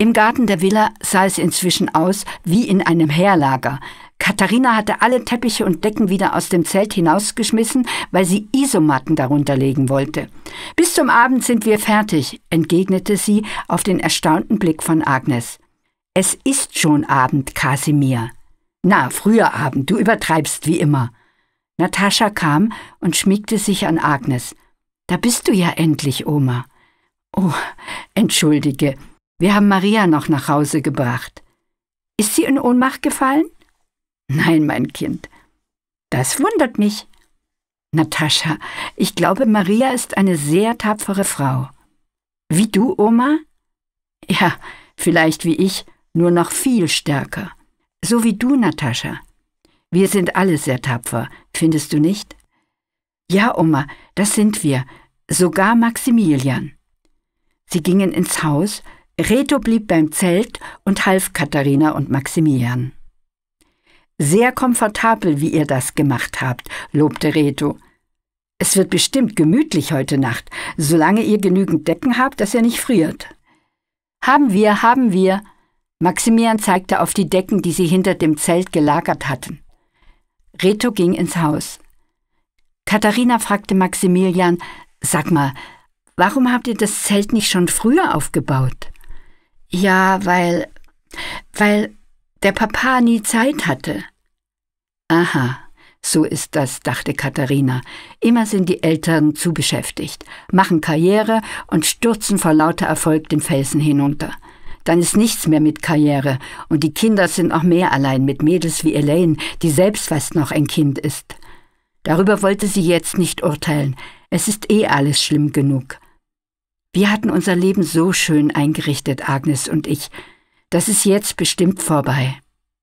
Im Garten der Villa sah es inzwischen aus wie in einem Heerlager. Katharina hatte alle Teppiche und Decken wieder aus dem Zelt hinausgeschmissen, weil sie Isomatten darunter legen wollte. Bis zum Abend sind wir fertig, entgegnete sie auf den erstaunten Blick von Agnes. Es ist schon Abend, Kasimir. Na, früher Abend, du übertreibst wie immer. Natascha kam und schmiegte sich an Agnes. Da bist du ja endlich, Oma. Oh, entschuldige, wir haben Maria noch nach Hause gebracht. Ist sie in Ohnmacht gefallen? Nein, mein Kind. Das wundert mich. Natascha, ich glaube, Maria ist eine sehr tapfere Frau. Wie du, Oma? Ja, vielleicht wie ich, nur noch viel stärker. So wie du, Natascha. Wir sind alle sehr tapfer, findest du nicht? Ja, Oma, das sind wir, sogar Maximilian. Sie gingen ins Haus, Reto blieb beim Zelt und half Katharina und Maximilian. Sehr komfortabel, wie ihr das gemacht habt, lobte Reto. Es wird bestimmt gemütlich heute Nacht, solange ihr genügend Decken habt, dass ihr nicht friert. Haben wir, haben wir. Maximilian zeigte auf die Decken, die sie hinter dem Zelt gelagert hatten. Reto ging ins Haus. Katharina fragte Maximilian, Sag mal, warum habt ihr das Zelt nicht schon früher aufgebaut? Ja, weil, weil der Papa nie Zeit hatte. Aha, so ist das, dachte Katharina. Immer sind die Eltern zu beschäftigt, machen Karriere und stürzen vor lauter Erfolg den Felsen hinunter. Dann ist nichts mehr mit Karriere und die Kinder sind auch mehr allein mit Mädels wie Elaine, die selbst fast noch ein Kind ist. Darüber wollte sie jetzt nicht urteilen. Es ist eh alles schlimm genug. Wir hatten unser Leben so schön eingerichtet, Agnes und ich. Das ist jetzt bestimmt vorbei.